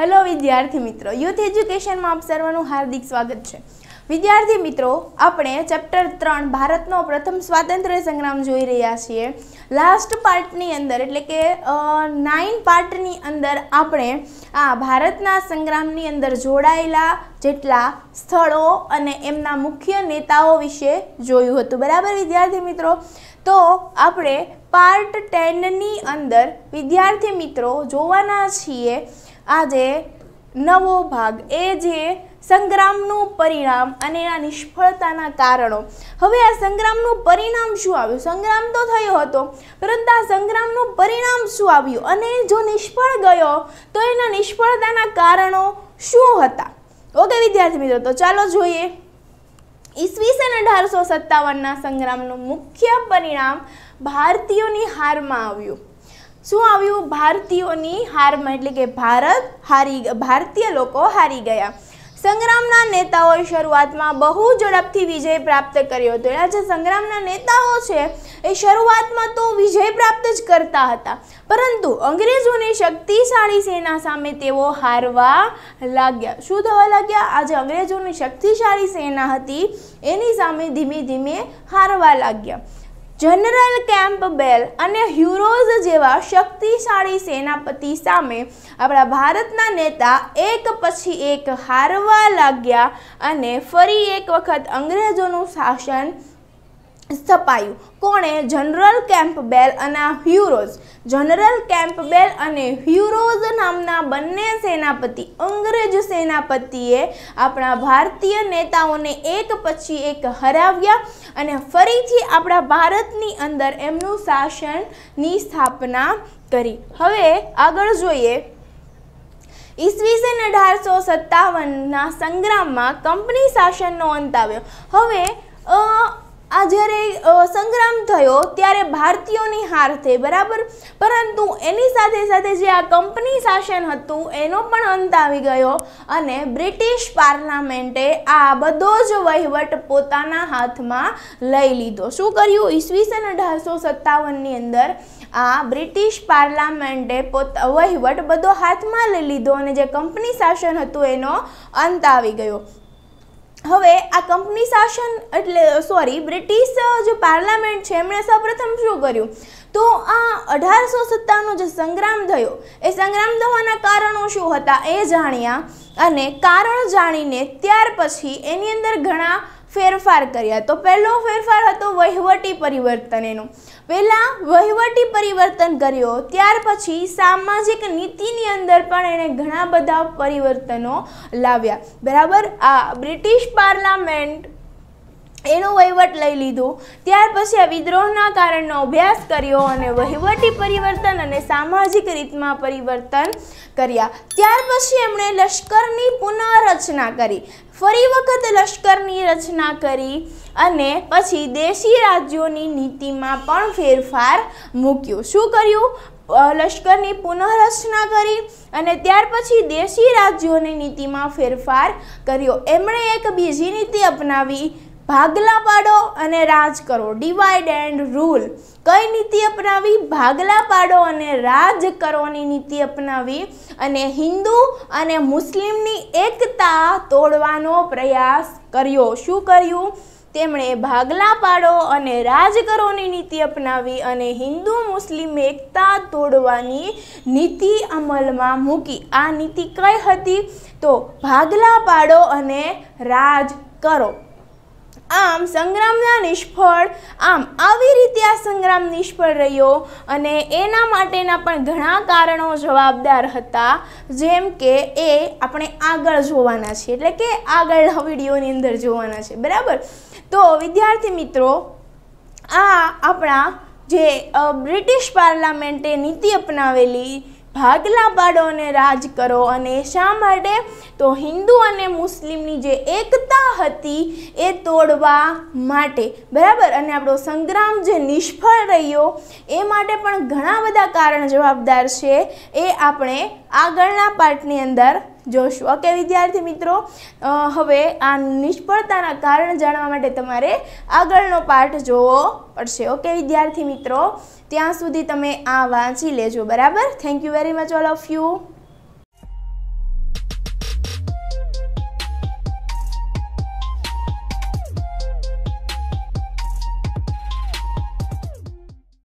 hello વિદ્યાર્થી મિત્રો youth એજ્યુકેશનમાં આપ સર્વનું હાર્દિક સ્વાગત છે વિદ્યાર્થી મિત્રો આપણે ચેપ્ટર ત્રણ ભારતનો પ્રથમ સ્વાતંત્ર્ય સંગ્રામ જોઈ રહ્યા છીએ લાસ્ટ પાર્ટની અંદર એટલે કે નાઇન પાર્ટની અંદર આપણે આ ભારતના સંગ્રામની અંદર જોડાયેલા જેટલા સ્થળો અને એમના મુખ્ય નેતાઓ વિશે જોયું હતું બરાબર વિદ્યાર્થી મિત્રો તો આપણે પાર્ટ ટેનની અંદર વિદ્યાર્થી મિત્રો જોવાના છીએ આજે નવો ભાગ એ જે સંગ્રામનું પરિણામ અને એના નિષ્ફળતાના કારણો હવે આ સંગ્રામનું પરિણામ શું આવ્યું સંગ્રામ તો થયો હતો પરંતુ આ સંગ્રામનું પરિણામ શું આવ્યું અને જો નિષ્ફળ ગયો તો એના નિષ્ફળતાના કારણો શું હતા ઓકે વિદ્યાર્થી મિત્રો તો ચાલો જોઈએ ઈસવીસન અઢારસો સત્તાવનના સંગ્રામનું મુખ્ય પરિણામ ભારતીયોની હારમાં આવ્યું શું આવ્યું ભારતીયોની હારમાં એટલે કે ભારત હારી ભારતીય લોકો હારી ગયા સંગ્રામના નેતાઓએ શરૂઆતમાં બહુ ઝડપથી વિજય પ્રાપ્ત કર્યો હતો એટલે જે સંગ્રામના નેતાઓ છે એ શરૂઆતમાં તો વિજય પ્રાપ્ત જ કરતા હતા પરંતુ અંગ્રેજોની શક્તિશાળી સેના સામે તેઓ હારવા લાગ્યા શું થવા લાગ્યા આજે અંગ્રેજોની શક્તિશાળી સેના હતી એની સામે ધીમે ધીમે હારવા લાગ્યા જનરલ કેમ્પબેલ અને હ્યુરોઝ જેવા શક્તિશાળી સેનાપતિ સામે આપણા ભારતના નેતા એક પછી એક હારવા લાગ્યા અને ફરી એક વખત અંગ્રેજોનું શાસન સ્થપાયું કોણે જનરલ કેમ્પબેલ અને હ્યુરોઝ જનરલ કેમ્પબેલ અને હ્યુરોઝ નામના બંને સેનાપતિ અંગ્રેજ સેનાપતિએ આપણા ભારતીય નેતાઓને એક પછી એક હરાવ્યા અને ફરીથી આપણા ભારતની અંદર એમનું શાસનની સ્થાપના કરી હવે આગળ જોઈએ ઈસવીસન અઢારસો સત્તાવનના સંગ્રામમાં કંપની શાસનનો અંત આવ્યો હવે આ જ્યારે સંગ્રામ થયો ત્યારે ભારતીયોની હાર થઈ બરાબર પરંતુ એની સાથે સાથે જે આ કંપની શાસન હતું એનો પણ અંત આવી ગયો અને બ્રિટિશ પાર્લામેન્ટે આ બધો જ વહીવટ પોતાના હાથમાં લઈ લીધો શું કર્યું ઈસવીસન અઢારસો સત્તાવનની અંદર આ બ્રિટિશ પાર્લામેન્ટે પોત વહીવટ બધો હાથમાં લઈ લીધો અને જે કંપની શાસન હતું એનો અંત આવી ગયો હવે આ કંપની શાસન એટલે સોરી બ્રિટિશ જે પાર્લામેન્ટ છે એમણે સૌપ્રથમ શું કર્યું તો આ અઢારસો સત્તાવનનો જે સંગ્રામ થયો એ સંગ્રામ થવાના કારણો શું હતા એ જાણ્યા અને કારણ જાણીને ત્યાર પછી એની અંદર ઘણા ફેરફાર કર્યા તો પહેલો ફેરફાર હતો વહીવટી પરિવર્તન એનો પહેલાં વહીવટી પરિવર્તન કર્યો ત્યાર પછી સામાજિક નીતિની અંદર પણ એણે ઘણા બધા પરિવર્તનો લાવ્યા બરાબર આ બ્રિટિશ પાર્લામેન્ટ એનો વહીવટ લઈ લીધો ત્યાર પછી આ વિદ્રોહના કારણનો અભ્યાસ કર્યો અને વહીવટી પરિવર્તન અને સામાજિક રીતમાં પરિવર્તન કર્યા ત્યાર પછી એમણે લશ્કરની પુનઃરચના કરી ફરી વખત લશ્કરની રચના કરી અને પછી દેશી રાજ્યોની નીતિમાં પણ ફેરફાર મૂક્યો શું કર્યું લશ્કરની પુનઃરચના કરી અને ત્યાર પછી દેશી રાજ્યોની નીતિમાં ફેરફાર કર્યો એમણે એક બીજી નીતિ અપનાવી ભાગલા પાડો અને રાજ કરો ડિવાઈડ એન્ડ રૂલ કઈ નીતિ અપનાવી ભાગલા પાડો અને રાજ કરોની નીતિ અપનાવી અને હિન્દુ અને મુસ્લિમની એકતા તોડવાનો પ્રયાસ કર્યો શું કર્યું તેમણે ભાગલા પાડો અને રાજ કરોની નીતિ અપનાવી અને હિન્દુ મુસ્લિમ એકતા તોડવાની નીતિ અમલમાં મૂકી આ નીતિ કઈ હતી તો ભાગલા પાડો અને રાજ કરો આમ સંગ્રામના નિષ્ફળ આમ આવી રીતે આ સંગ્રામ નિષ્ફળ રહ્યો અને એના માટેના પણ ઘણા કારણો જવાબદાર હતા જેમ કે એ આપણે આગળ જોવાના છે એટલે કે આગળના વિડીયોની અંદર જોવાના છે બરાબર તો વિદ્યાર્થી મિત્રો આ આપણા જે બ્રિટિશ પાર્લામેન્ટે નીતિ અપનાવેલી ભાગલા પાડો અને રાજ કરો અને શા માટે તો હિન્દુ અને મુસ્લિમની જે એકતા હતી એ તોડવા માટે બરાબર અને આપણો સંગ્રામ જે નિષ્ફળ રહ્યો એ માટે પણ ઘણા બધા કારણ જવાબદાર છે એ આપણે આગળના પાઠની અંદર જોશું ઓકે વિદ્યાર્થી મિત્રો હવે આ નિષ્ફળતાના કારણ જાણવા માટે તમારે આગળનો પાઠ જોવો પડશે ઓકે વિદ્યાર્થી મિત્રો ત્યાં સુધી તમે આ વાંચી લેજો બરાબર thank you very much all of you